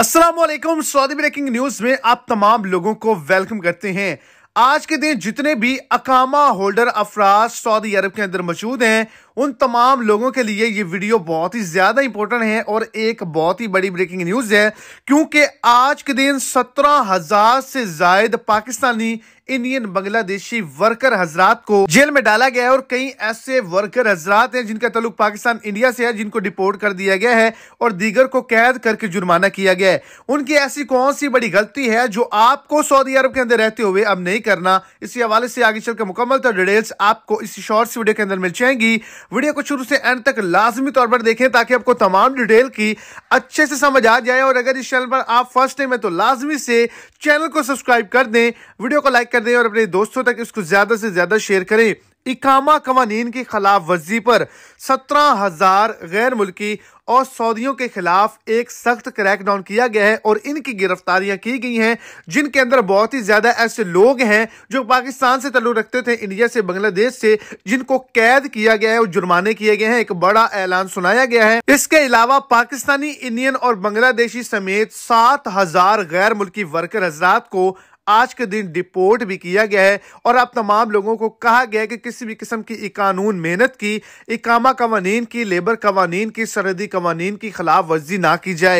Aslam Saudi breaking news में आप तमाम लोगों को वेलकम करते हैं आज के दिन जितने भी अकामा होल्डर अफराज सऊदी अरब के अंदर मौजूद हैं उन तमाम लोगों के लिए ये वीडियो बहुत ही ज्यादा इंपॉर्टेंट है और एक बहुत ही बड़ी ब्रेकिंग न्यूज है क्योंकि आज के दिन सत्रह हजार से जायद पाकिस्तानी इंडियन बांग्लादेशी वर्कर हजरात को जेल में डाला गया है और कई ऐसे वर्कर हजरात हैं जिनका तलुक पाकिस्तान इंडिया से है जिनको डिपोर्ट कर दिया गया है और दीगर को कैद करके जुर्माना किया गया है उनकी ऐसी कौन सी बड़ी गलती है जो आपको सऊदी अरब के अंदर रहते हुए अब नहीं करना इसी हवाले से आगे चलकर मुकम्मल तौर डिटेल्स आपको इस शॉर्ट वीडियो के अंदर मिल जाएंगी वीडियो को शुरू से एंड तक लाजमी तौर पर देखें ताकि आपको तमाम डिटेल की अच्छे से समझ आ जाए और अगर इस चैनल पर आप फर्स्ट टाइम है तो लाजमी से चैनल को सब्सक्राइब कर दें वीडियो को लाइक कर दें और अपने दोस्तों तक इसको ज़्यादा से ज़्यादा शेयर करें इकामा कवानीन की खिलाफ वर्जी पर सत्रह हज़ार गैर मुल्की और सऊदियों के खिलाफ एक सख्त क्रैकडाउन किया गया है और इनकी गिरफ्तारियां की गई हैं जिनके अंदर बहुत ही ज़्यादा ऐसे लोग हैं जो पाकिस्तान से तल्लु रखते थे इंडिया से बांग्लादेश से जिनको कैद किया गया है और जुर्माने किए गए हैं एक बड़ा ऐलान सुनाया गया है इसके अलावा पाकिस्तानी इंडियन और बांग्लादेशी समेत सात हज़ार गैर मुल्की वर्कर हजरात को आज के दिन डिपोर्ट भी किया गया है और अब तमाम लोगों को कहा गया है कि किसी भी किस्म की कानून मेहनत की इकामा कवानीन की लेबर कवानीन की सरहदी कवानीन की खिलाफ वर्जी ना की जाए